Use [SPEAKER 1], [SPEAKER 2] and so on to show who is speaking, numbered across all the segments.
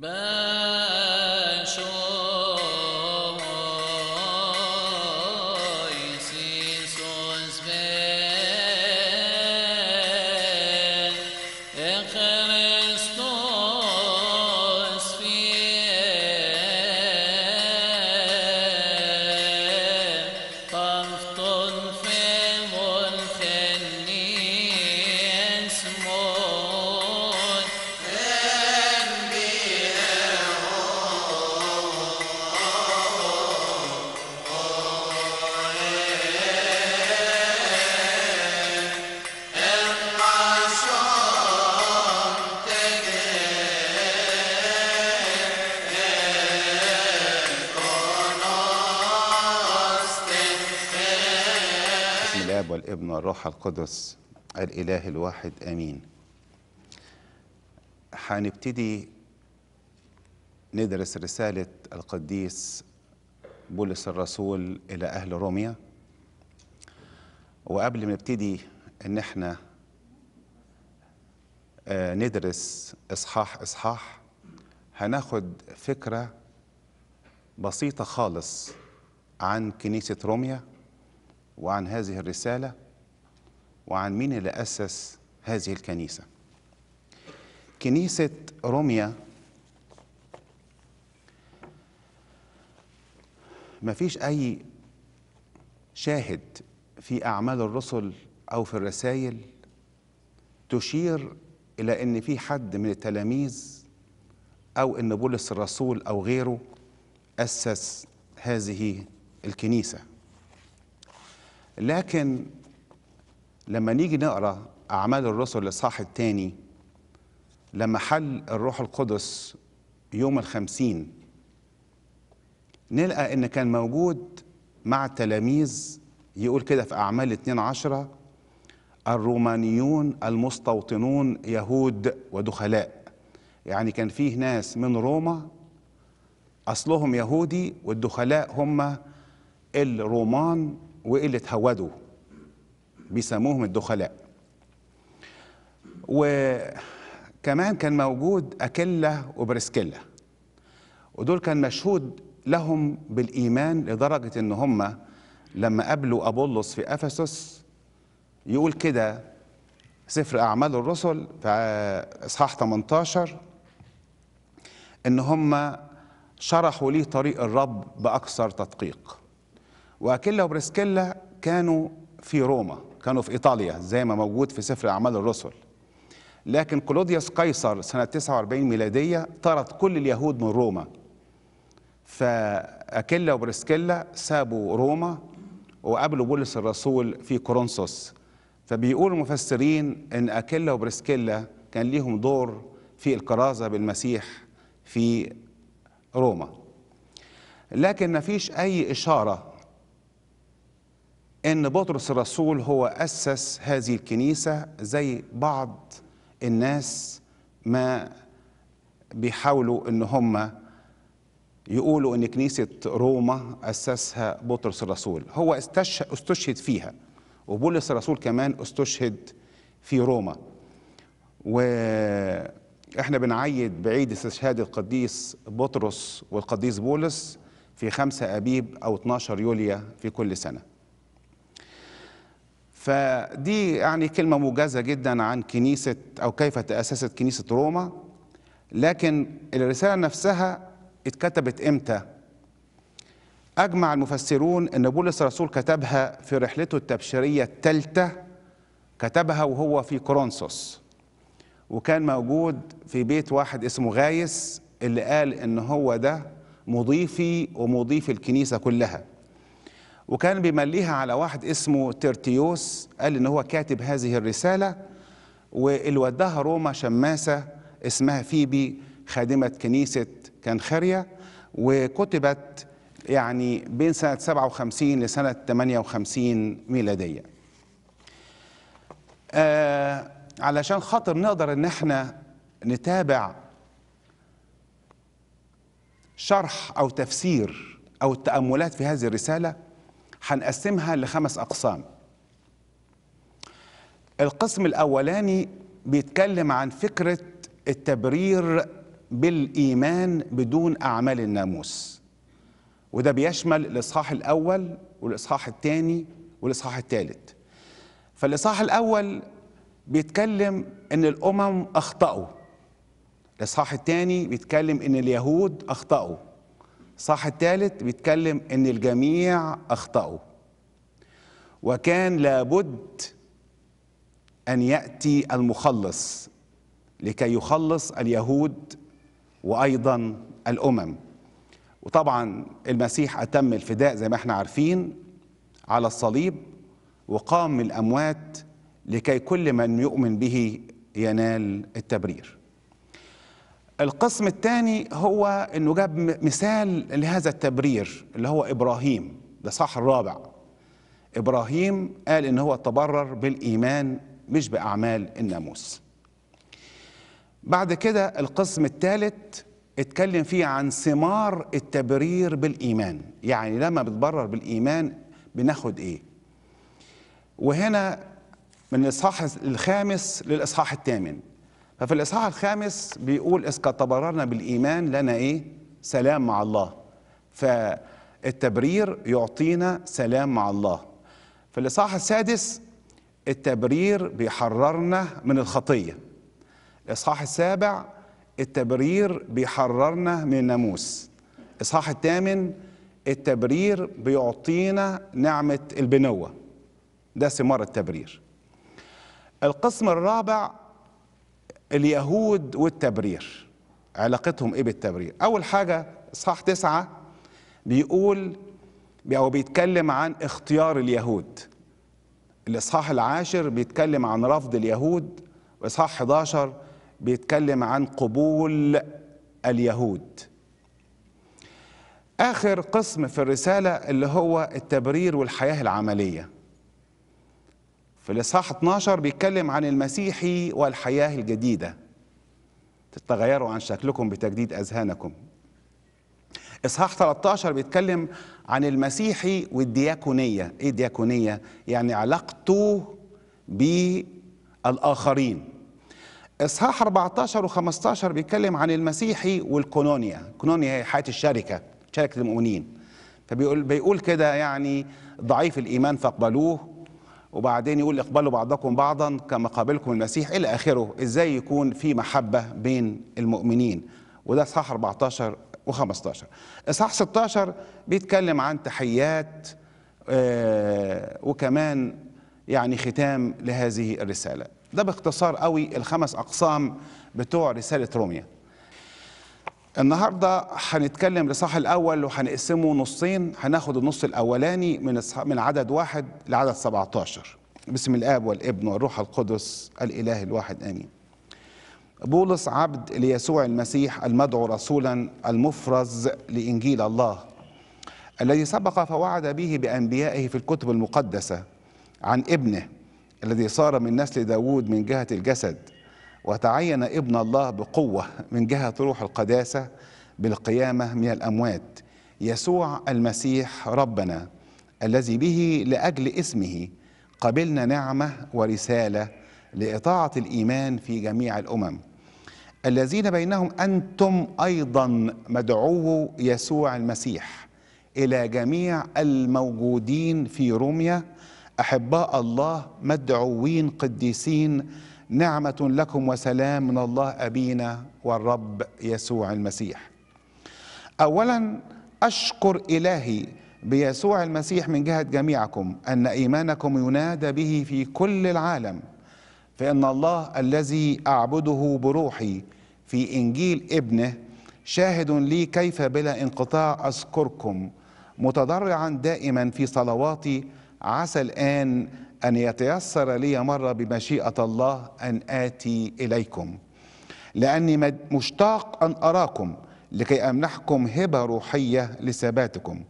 [SPEAKER 1] But... الاب والابن والروح القدس الاله الواحد امين هنبتدي ندرس رساله القديس بولس الرسول الى اهل روميا وقبل ما نبتدي ان احنا آه، ندرس اصحاح اصحاح هناخد فكره بسيطه خالص عن كنيسه روميا وعن هذه الرسالة وعن مين اللي أسس هذه الكنيسة كنيسة روميا مفيش أي شاهد في أعمال الرسل أو في الرسائل تشير إلى أن في حد من التلاميذ أو أن بولس الرسول أو غيره أسس هذه الكنيسة لكن لما نيجي نقرا اعمال الرسل الاصحاح الثاني لما حل الروح القدس يوم الخمسين نلقى ان كان موجود مع التلاميذ يقول كده في اعمال اثنين عشرة الرومانيون المستوطنون يهود ودخلاء يعني كان فيه ناس من روما اصلهم يهودي والدخلاء هم الرومان وايه اللي اتهودوا بيسموهم الدخلاء وكمان كان موجود أكلة وبرسكيلا ودول كان مشهود لهم بالإيمان لدرجة إن هم لما قابلوا أبولس في أفسس يقول كده سفر أعمال الرسل في إصحاح 18 إن هم شرحوا لي طريق الرب بأكثر تدقيق واكيلا وبريسكيلا كانوا في روما كانوا في ايطاليا زي ما موجود في سفر اعمال الرسل لكن كلوديوس قيصر سنه 49 ميلاديه طرد كل اليهود من روما فاكيلا وبريسكيلا سابوا روما وقابلوا بولس الرسول في كورنثوس فبيقول المفسرين ان اكيلا وبريسكيلا كان ليهم دور في الكرازه بالمسيح في روما لكن ما فيش اي اشاره ان بطرس الرسول هو اسس هذه الكنيسه زي بعض الناس ما بيحاولوا ان هم يقولوا ان كنيسه روما اسسها بطرس الرسول هو استشهد فيها وبولس الرسول كمان استشهد في روما واحنا بنعيد بعيد استشهاد القديس بطرس والقديس بولس في 5 ابيب او 12 يوليو في كل سنه فدي يعني كلمة موجزة جدا عن كنيسة أو كيف تأسست كنيسة روما لكن الرسالة نفسها اتكتبت إمتى؟ أجمع المفسرون أن بولس الرسول كتبها في رحلته التبشيرية الثالثة كتبها وهو في كورنثوس وكان موجود في بيت واحد اسمه غايس اللي قال ان هو ده مضيفي ومضيف الكنيسه كلها وكان بيمليها على واحد اسمه ترتيوس قال ان هو كاتب هذه الرساله والودها روما شماسه اسمها فيبي خادمه كنيسه كانخريا وكتبت يعني بين سنه 57 لسنه 58 ميلاديه. آه علشان خاطر نقدر ان احنا نتابع شرح او تفسير او التاملات في هذه الرساله هنقسمها لخمس أقسام القسم الأولاني بيتكلم عن فكرة التبرير بالإيمان بدون أعمال الناموس وده بيشمل الإصحاح الأول والإصحاح الثاني والإصحاح الثالث فالإصحاح الأول بيتكلم إن الأمم أخطأوا الإصحاح الثاني بيتكلم إن اليهود أخطأوا صح الثالث بيتكلم ان الجميع اخطاوا وكان لابد ان ياتي المخلص لكي يخلص اليهود وايضا الامم وطبعا المسيح اتم الفداء زي ما احنا عارفين على الصليب وقام من الاموات لكي كل من يؤمن به ينال التبرير القسم الثاني هو انه جاب مثال لهذا التبرير اللي هو ابراهيم ده صح الرابع ابراهيم قال ان هو تبرر بالايمان مش باعمال الناموس بعد كده القسم الثالث اتكلم فيه عن ثمار التبرير بالايمان يعني لما بتبرر بالايمان بناخد ايه وهنا من الاصحاح الخامس للاصحاح الثامن ففي الإصحاح الخامس بيقول إذ قد تبررنا بالإيمان لنا إيه؟ سلام مع الله فالتبرير يعطينا سلام مع الله في الإصحاح السادس التبرير بيحررنا من الخطية الإصحاح السابع التبرير بيحررنا من الناموس الإصحاح الثامن التبرير بيعطينا نعمة البنوة ده ثمار التبرير القسم الرابع اليهود والتبرير علاقتهم ايه بالتبرير اول حاجه صح تسعة بيقول او بيتكلم عن اختيار اليهود الاصحاح العاشر بيتكلم عن رفض اليهود واصحاح 11 بيتكلم عن قبول اليهود اخر قسم في الرساله اللي هو التبرير والحياه العمليه في الإصحاح 12 بيتكلم عن المسيحي والحياة الجديدة تتغيروا عن شكلكم بتجديد أذهانكم إصحاح 13 بيتكلم عن المسيحي والدياكونية إيه دياكونية؟ يعني علاقته بالآخرين إصحاح 14 و15 بيتكلم عن المسيحي والكونونيا الكونونيا هي حياة الشركة شركة المؤمنين فبيقول بيقول كده يعني ضعيف الإيمان فاقبلوه وبعدين يقول اقبلوا بعضكم بعضا كما قابلكم المسيح الى اخره ازاي يكون في محبه بين المؤمنين وده اصحاح 14 و15 اصحاح 16 بيتكلم عن تحيات آه، وكمان يعني ختام لهذه الرساله ده باختصار قوي الخمس اقسام بتوع رساله روميا النهارده هنتكلم الاصحاح الاول وهنقسمه نصين هناخد النص الاولاني من من عدد واحد لعدد 17 بسم الاب والابن والروح القدس الاله الواحد امين بولس عبد ليسوع المسيح المدعو رسولا المفرز لانجيل الله الذي سبق فوعد به بانبيائه في الكتب المقدسه عن ابنه الذي صار من نسل داوود من جهه الجسد وتعين ابن الله بقوة من جهة روح القداسة بالقيامة من الأموات يسوع المسيح ربنا الذي به لأجل اسمه قبلنا نعمة ورسالة لإطاعة الإيمان في جميع الأمم الذين بينهم أنتم أيضا مدعو يسوع المسيح إلى جميع الموجودين في روميا أحباء الله مدعوين قديسين نعمة لكم وسلام من الله أبينا والرب يسوع المسيح أولا أشكر إلهي بيسوع المسيح من جهة جميعكم أن إيمانكم ينادى به في كل العالم فإن الله الذي أعبده بروحي في إنجيل ابنه شاهد لي كيف بلا انقطاع أذكركم متضرعا دائما في صلواتي عسى الآن أن يتيسر لي مرة بمشيئة الله أن آتي إليكم لأني مشتاق أن أراكم لكي أمنحكم هبة روحية لثباتكم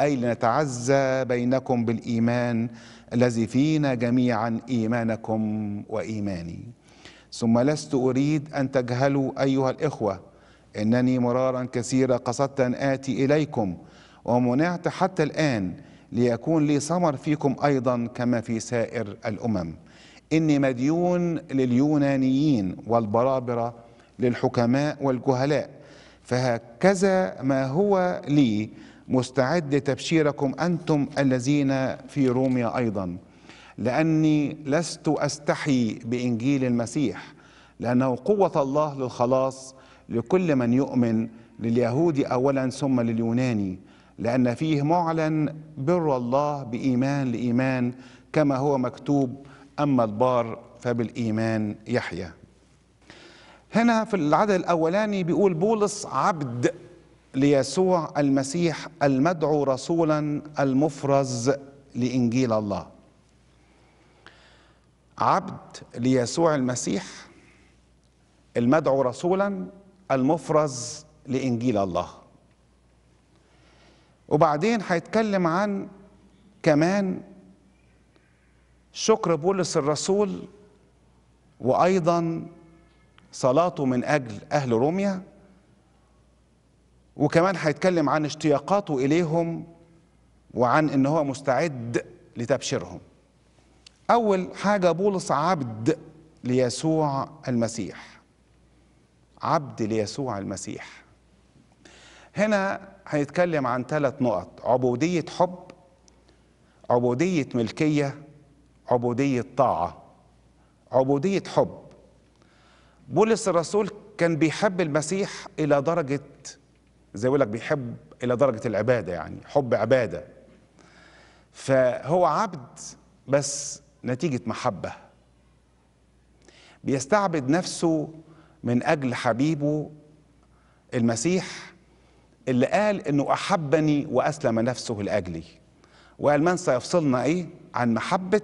[SPEAKER 1] أي لنتعزى بينكم بالإيمان الذي فينا جميعا إيمانكم وإيماني ثم لست أريد أن تجهلوا أيها الإخوة إنني مرارا كثيرة قصدت أن آتي إليكم ومنعت حتى الآن ليكون لي ثمر فيكم أيضا كما في سائر الأمم إني مديون لليونانيين والبرابرة للحكماء والجهلاء فهكذا ما هو لي مستعد لتبشيركم أنتم الذين في روميا أيضا لأني لست أستحي بإنجيل المسيح لأنه قوة الله للخلاص لكل من يؤمن لليهودي أولا ثم لليوناني لأن فيه معلن بر الله بإيمان لإيمان كما هو مكتوب أما البار فبالإيمان يحيى هنا في العدد الأولاني بيقول بولس عبد ليسوع المسيح المدعو رسولا المفرز لإنجيل الله عبد ليسوع المسيح المدعو رسولا المفرز لإنجيل الله وبعدين هيتكلم عن كمان شكر بولس الرسول وايضا صلاته من اجل اهل روميا وكمان هيتكلم عن اشتياقاته اليهم وعن ان هو مستعد لتبشيرهم اول حاجه بولس عبد ليسوع المسيح عبد ليسوع المسيح هنا هنتكلم عن ثلاث نقط عبودية حب عبودية ملكية عبودية طاعة عبودية حب بولس الرسول كان بيحب المسيح إلى درجة زي يقول لك بيحب إلى درجة العبادة يعني حب عبادة فهو عبد بس نتيجة محبة بيستعبد نفسه من أجل حبيبه المسيح اللي قال انه احبني واسلم نفسه لاجلي وقال من سيفصلنا ايه عن محبه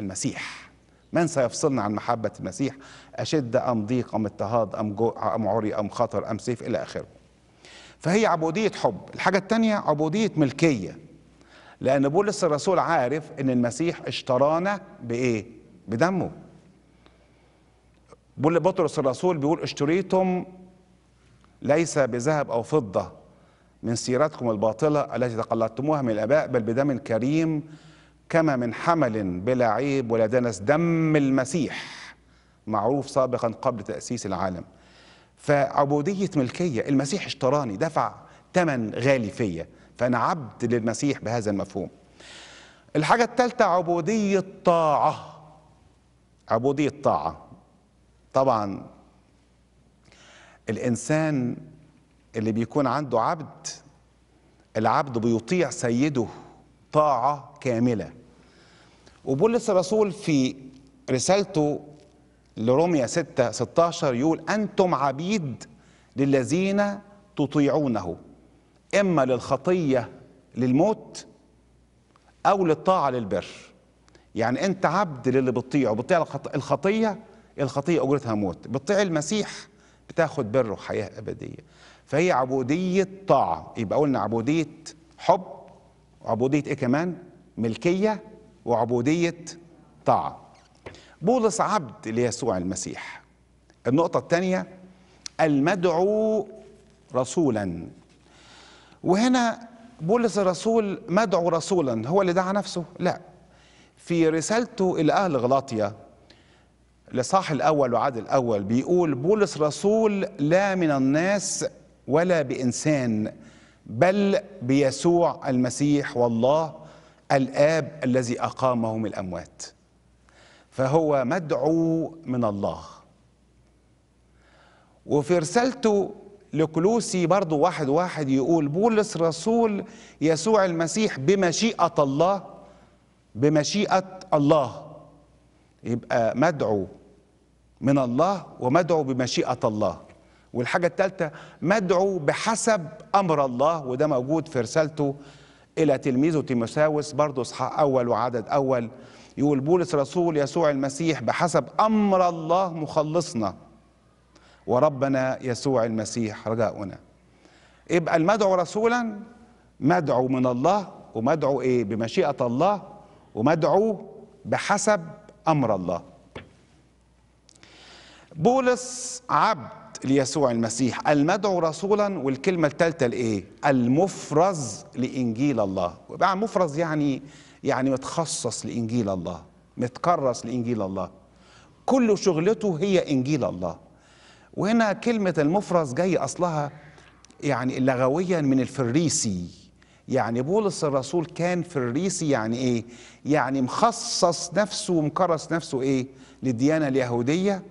[SPEAKER 1] المسيح من سيفصلنا عن محبه المسيح اشد ام ضيق ام اضطهاد ام جوع ام عري ام خطر ام سيف الى اخره فهي عبوديه حب الحاجه الثانيه عبوديه ملكيه لان بولس الرسول عارف ان المسيح اشترانا بايه بدمه بولس بطرس الرسول بيقول اشتريتم ليس بذهب أو فضة من سيرتكم الباطلة التي تقلدتموها من الآباء بل بدم كريم كما من حمل بلا عيب ولا دنس دم المسيح معروف سابقا قبل تأسيس العالم فعبودية ملكية المسيح اشتراني دفع ثمن غالي فيا فأنا عبد للمسيح بهذا المفهوم الحاجة الثالثة عبودية طاعة عبودية طاعة طبعا الانسان اللي بيكون عنده عبد العبد بيطيع سيده طاعه كامله وبولس الرسول في رسالته لروميا 6 16 يقول انتم عبيد للذين تطيعونه اما للخطيه للموت او للطاعه للبر يعني انت عبد للي بتطيعه بتطيع الخطيه الخطيه اجرتها موت بتطيع المسيح بتاخد بره حياه ابديه فهي عبوديه طاعه يبقى قلنا عبوديه حب وعبوديه ايه كمان ملكيه وعبوديه طاعه بولس عبد ليسوع المسيح النقطه الثانيه المدعو رسولا وهنا بولس الرسول مدعو رسولا هو اللي دعا نفسه لا في رسالته الى اهل غلاطيا لصاح الأول وعاد الأول بيقول بولس رسول لا من الناس ولا بإنسان بل بيسوع المسيح والله الآب الذي أقامه من الأموات فهو مدعو من الله وفي رسالته لكلوسي برضه واحد واحد يقول بولس رسول يسوع المسيح بمشيئة الله بمشيئة الله يبقى مدعو من الله ومدعو بمشيئة الله والحاجة الثالثة مدعو بحسب أمر الله وده موجود في رسالته إلى تلميذه تيموساوس برضه إصحاح أول وعدد أول يقول بولس رسول يسوع المسيح بحسب أمر الله مخلصنا وربنا يسوع المسيح رجاؤنا يبقى المدعو رسولا مدعو من الله ومدعو إيه بمشيئة الله ومدعو بحسب أمر الله بولس عبد ليسوع المسيح المدعو رسولا والكلمة الثالثة الإيه؟ المفرز لإنجيل الله وبقى مفرز يعني يعني متخصص لإنجيل الله متكرس لإنجيل الله كل شغلته هي إنجيل الله وهنا كلمة المفرز جاي أصلها يعني لغويا من الفريسي يعني بولس الرسول كان فريسي يعني إيه؟ يعني مخصص نفسه ومكرس نفسه إيه؟ للديانة اليهودية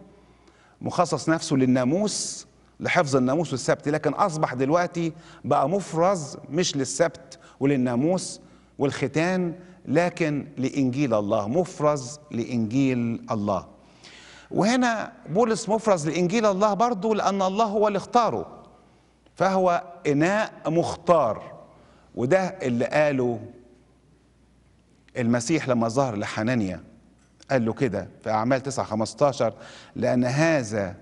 [SPEAKER 1] مخصص نفسه للناموس لحفظ الناموس والسبت لكن أصبح دلوقتي بقى مفرز مش للسبت وللناموس والختان لكن لإنجيل الله مفرز لإنجيل الله وهنا بولس مفرز لإنجيل الله برضه لأن الله هو اللي اختاره فهو إناء مختار وده اللي قاله المسيح لما ظهر لحنانيا قال له كده في أعمال 9 15 لأن هذا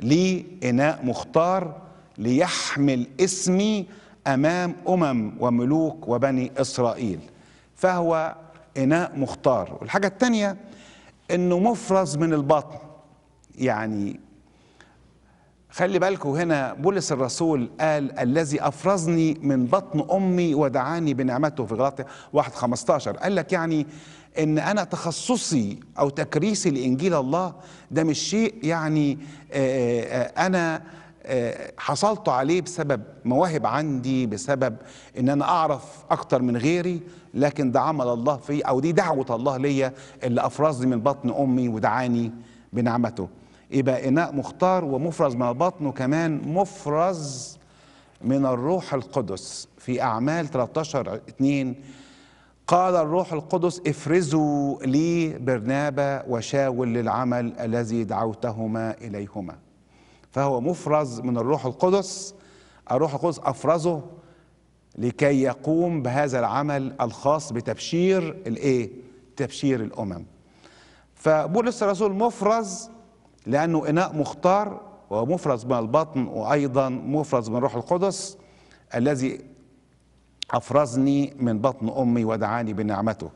[SPEAKER 1] لي إناء مختار ليحمل اسمي أمام أمم وملوك وبني إسرائيل فهو إناء مختار والحاجة الثانية إنه مفرز من البطن يعني خلي بالكم هنا بولس الرسول قال الذي افرزني من بطن امي ودعاني بنعمته في غلطة 1 15 قال لك يعني ان انا تخصصي او تكريسي لانجيل الله ده مش شيء يعني آه، آه، انا آه، حصلت عليه بسبب مواهب عندي بسبب ان انا اعرف اكتر من غيري لكن ده عمل الله في او دي دعوه الله ليا اللي افرزني من بطن امي ودعاني بنعمته يبقى اناء مختار ومفرز من البطن وكمان مفرز من الروح القدس في اعمال 13 2 قال الروح القدس افرزوا لي برنابا وشاول للعمل الذي دعوتهما اليهما فهو مفرز من الروح القدس الروح القدس افرزه لكي يقوم بهذا العمل الخاص بتبشير الايه تبشير الامم فبولس الرسول مفرز لانه اناء مختار ومفرز من البطن وايضا مفرز من الروح القدس الذي أفرزني من بطن أمي ودعاني بنعمته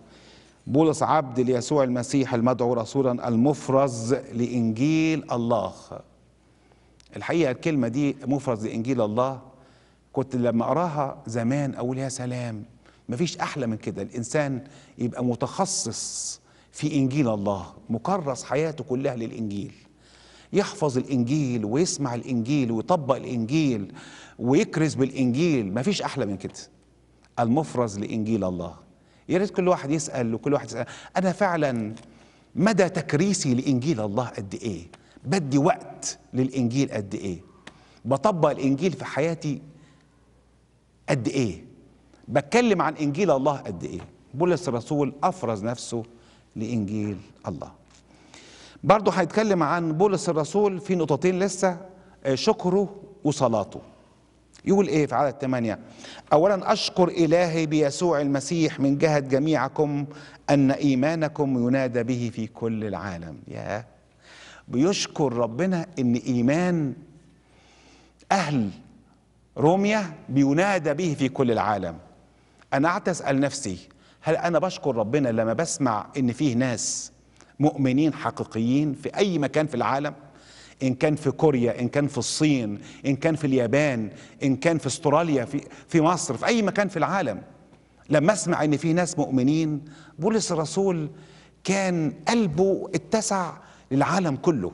[SPEAKER 1] بولس عبد ليسوع المسيح المدعو رسولا المفرز لإنجيل الله الحقيقة الكلمة دي مفرز لإنجيل الله كنت لما أقراها زمان أقول يا سلام مفيش أحلى من كده الإنسان يبقى متخصص في إنجيل الله مكرس حياته كلها للإنجيل يحفظ الإنجيل ويسمع الإنجيل ويطبق الإنجيل ويكرز بالإنجيل مفيش أحلى من كده المفرز لإنجيل الله يا ريت كل واحد يسأل وكل واحد يسأل أنا فعلا مدى تكريسي لإنجيل الله قد إيه بدي وقت للإنجيل قد إيه بطبق الإنجيل في حياتي قد إيه بتكلم عن إنجيل الله قد إيه بولس الرسول أفرز نفسه لإنجيل الله برضه هيتكلم عن بولس الرسول في نقطتين لسه آه، شكره وصلاته يقول ايه في عدد ثمانية اولا اشكر الهي بيسوع المسيح من جهه جميعكم ان ايمانكم ينادى به في كل العالم يا بيشكر ربنا ان ايمان اهل روميا بينادى به في كل العالم انا قعدت اسال نفسي هل انا بشكر ربنا لما بسمع ان فيه ناس مؤمنين حقيقيين في اي مكان في العالم إن كان في كوريا إن كان في الصين إن كان في اليابان إن كان في استراليا في, في مصر في أي مكان في العالم لما أسمع إن في ناس مؤمنين بولس الرسول كان قلبه اتسع للعالم كله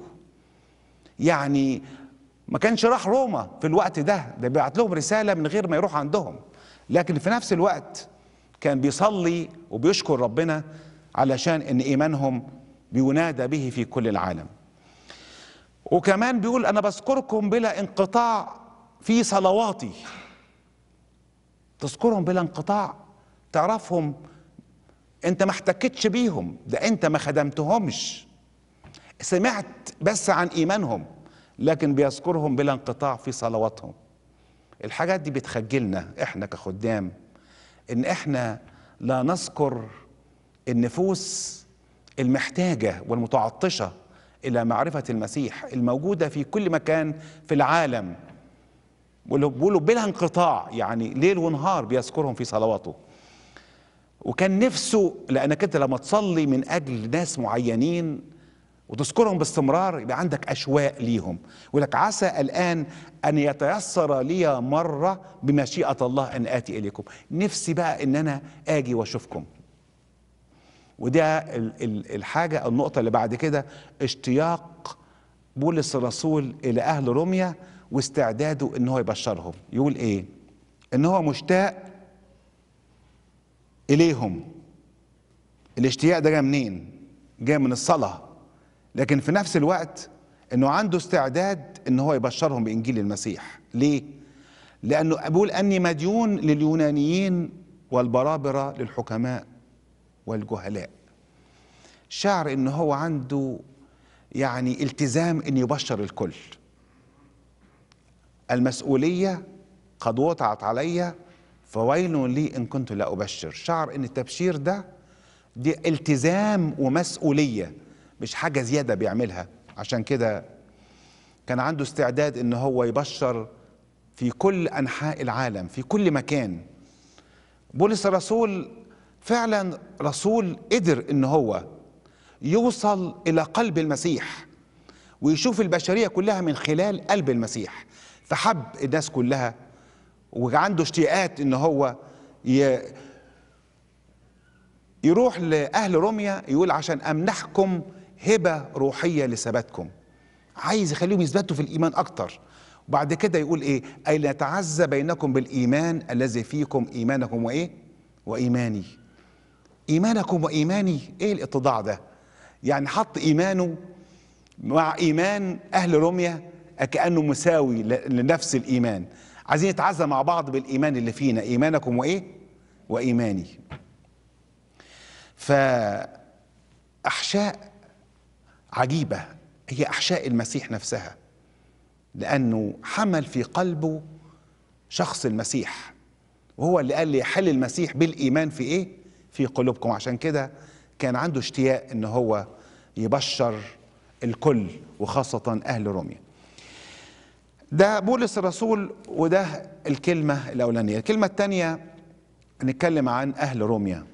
[SPEAKER 1] يعني ما كانش راح روما في الوقت ده ده بيبعت لهم رسالة من غير ما يروح عندهم لكن في نفس الوقت كان بيصلي وبيشكر ربنا علشان ان ايمانهم بينادى به في كل العالم وكمان بيقول أنا بذكركم بلا انقطاع في صلواتي تذكرهم بلا انقطاع تعرفهم انت ما احتكتش بيهم ده انت ما خدمتهمش سمعت بس عن ايمانهم لكن بيذكرهم بلا انقطاع في صلواتهم الحاجات دي بتخجلنا احنا كخدام ان احنا لا نذكر النفوس المحتاجه والمتعطشه إلى معرفة المسيح الموجودة في كل مكان في العالم بيقولوا بلا انقطاع يعني ليل ونهار بيذكرهم في صلواته وكان نفسه لأنك أنت لما تصلي من أجل ناس معينين وتذكرهم باستمرار يبقى عندك أشواق ليهم ولك عسى الآن أن يتيسر لي مرة بمشيئة الله أن آتي إليكم نفسي بقى أن أنا آجي وأشوفكم وده الحاجة النقطة اللي بعد كده اشتياق بولس الرسول إلى أهل روميا واستعداده إن هو يبشرهم يقول إيه إن هو مشتاق إليهم الاشتياق ده جاي منين جاي من الصلاة لكن في نفس الوقت إنه عنده استعداد إن هو يبشرهم بإنجيل المسيح ليه لأنه بيقول أني مديون لليونانيين والبرابرة للحكماء والجهلاء شعر ان هو عنده يعني التزام ان يبشر الكل المسؤوليه قد وضعت عليا فويل لي ان كنت لا ابشر شعر ان التبشير ده دي التزام ومسؤوليه مش حاجه زياده بيعملها عشان كده كان عنده استعداد ان هو يبشر في كل انحاء العالم في كل مكان بولس الرسول فعلا رسول قدر ان هو يوصل الى قلب المسيح ويشوف البشريه كلها من خلال قلب المسيح فحب الناس كلها وعنده اشتياقات ان هو ي... يروح لاهل روميا يقول عشان امنحكم هبه روحيه لثباتكم عايز يخليهم يثبتوا في الايمان اكتر وبعد كده يقول ايه اي نتعزى بينكم بالايمان الذي فيكم ايمانكم وايه وايماني ايمانكم وايماني ايه الاتضاع ده يعني حط ايمانه مع ايمان اهل رميه كانه مساوي لنفس الايمان عايزين نتعزى مع بعض بالايمان اللي فينا ايمانكم وايه وايماني فاحشاء عجيبه هي احشاء المسيح نفسها لانه حمل في قلبه شخص المسيح وهو اللي قال لي حل المسيح بالايمان في ايه في قلوبكم عشان كده كان عنده اشتياق ان هو يبشر الكل وخاصة أهل روميا ده بولس الرسول وده الكلمة الأولانية الكلمة الثانية نتكلم عن أهل روميا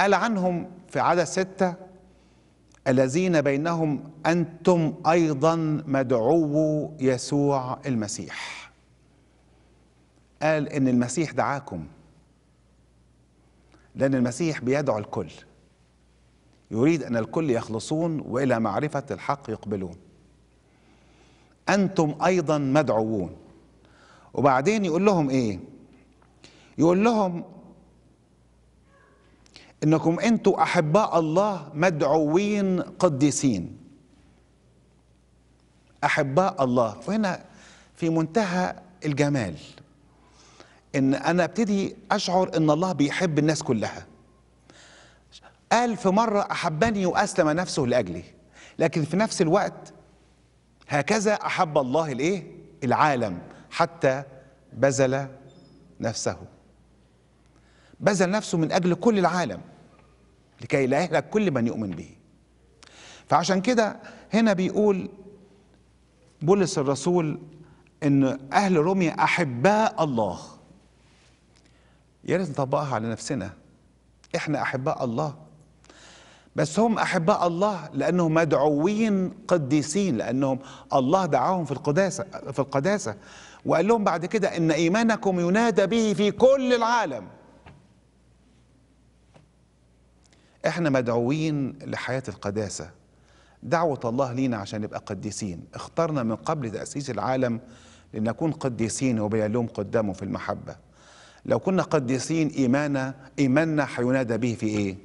[SPEAKER 1] قال عنهم في عدد ستة الذين بينهم أنتم أيضا مدعو يسوع المسيح قال إن المسيح دعاكم لأن المسيح بيدعو الكل يريد أن الكل يخلصون وإلى معرفة الحق يقبلون أنتم أيضا مدعوون وبعدين يقول لهم إيه يقول لهم إنكم أنتم أحباء الله مدعوين قديسين أحباء الله وهنا في منتهى الجمال ان انا ابتدي اشعر ان الله بيحب الناس كلها قال في مرة أحبني وأسلم نفسه لأجلي لكن في نفس الوقت هكذا أحب الله الإيه؟ العالم حتى بذل نفسه بذل نفسه من أجل كل العالم لكي لا يهلك كل من يؤمن به فعشان كده هنا بيقول بولس الرسول ان اهل روميا احباء الله يا ريت نطبقها على نفسنا احنا احباء الله بس هم احباء الله لانهم مدعوين قديسين لانهم الله دعاهم في القداسه في القداسه وقال لهم بعد كده ان ايمانكم ينادى به في كل العالم احنا مدعوين لحياه القداسه دعوه الله لينا عشان نبقى قديسين اخترنا من قبل تاسيس العالم لنكون قديسين وبيلوم قدامه في المحبه لو كنا قديسين إيمانا إيماننا حينادى به في إيه؟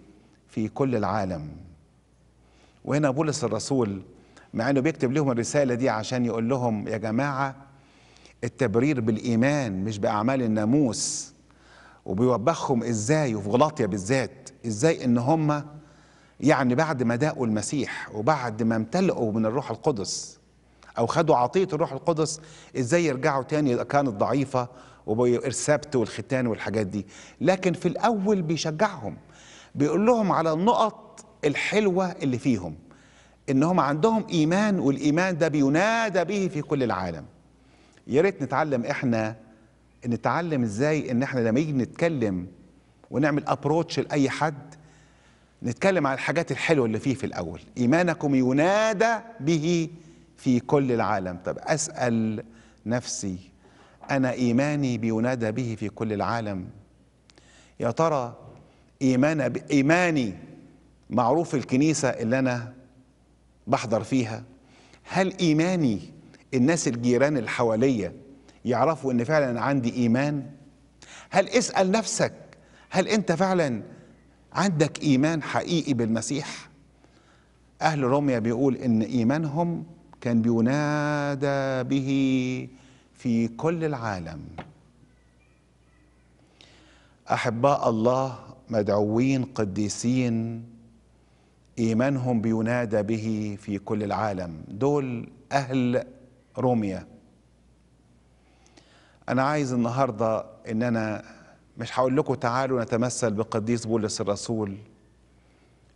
[SPEAKER 1] في كل العالم وهنا بولس الرسول مع أنه بيكتب لهم الرسالة دي عشان يقول لهم يا جماعة التبرير بالإيمان مش بأعمال الناموس وبيوبخهم إزاي وفي غلاطيا بالذات إزاي إن هم يعني بعد ما داقوا المسيح وبعد ما امتلقوا من الروح القدس أو خدوا عطية الروح القدس إزاي يرجعوا تاني إذا كانت ضعيفة والسبت والختان والحاجات دي لكن في الاول بيشجعهم بيقول لهم على النقط الحلوه اللي فيهم ان هم عندهم ايمان والايمان ده بينادى به في كل العالم يا ريت نتعلم احنا نتعلم ازاي ان احنا لما يجي نتكلم ونعمل ابروتش لاي حد نتكلم عن الحاجات الحلوه اللي فيه في الاول ايمانكم ينادى به في كل العالم طب اسال نفسي أنا إيماني بينادى به في كل العالم يا ترى إيمان إيماني معروف الكنيسة اللي أنا بحضر فيها هل إيماني الناس الجيران اللي حواليا يعرفوا إن فعلا عندي إيمان هل اسأل نفسك هل أنت فعلا عندك إيمان حقيقي بالمسيح أهل روميا بيقول إن إيمانهم كان بينادى به في كل العالم احباء الله مدعوين قديسين ايمانهم بينادى به في كل العالم دول اهل روميا انا عايز النهارده ان انا مش هقول لكم تعالوا نتمثل بقديس بولس الرسول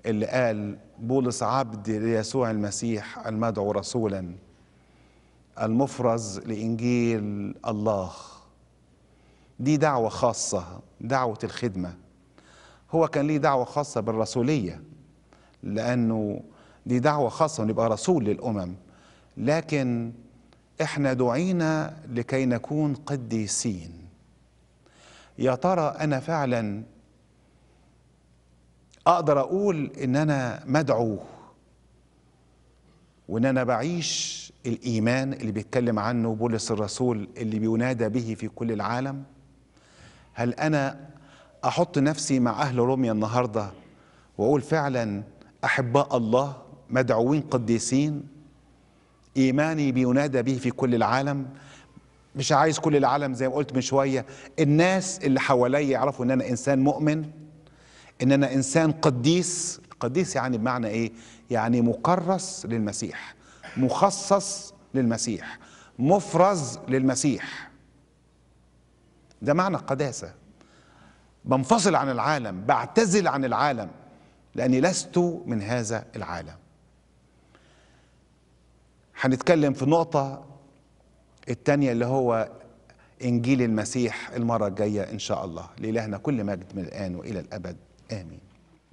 [SPEAKER 1] اللي قال بولس عبد ليسوع المسيح المدعو رسولا المفرز لانجيل الله دي دعوه خاصه دعوه الخدمه هو كان ليه دعوه خاصه بالرسوليه لانه دي دعوه خاصه ونبقى رسول للامم لكن احنا دعينا لكي نكون قديسين يا ترى انا فعلا اقدر اقول ان انا مدعو وان انا بعيش الايمان اللي بيتكلم عنه بولس الرسول اللي بينادى به في كل العالم هل انا احط نفسي مع اهل روميا النهارده واقول فعلا احباء الله مدعوين قديسين ايماني بينادى به في كل العالم مش عايز كل العالم زي ما قلت من شويه الناس اللي حواليا يعرفوا ان انا انسان مؤمن ان انا انسان قديس قديس يعني بمعنى ايه يعني مكرس للمسيح مخصص للمسيح مفرز للمسيح ده معنى القداسه بنفصل عن العالم بعتزل عن العالم لاني لست من هذا العالم هنتكلم في النقطه الثانيه اللي هو انجيل المسيح المره الجايه ان شاء الله لالهنا كل مجد من الان والى الابد امين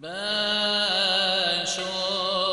[SPEAKER 1] باشر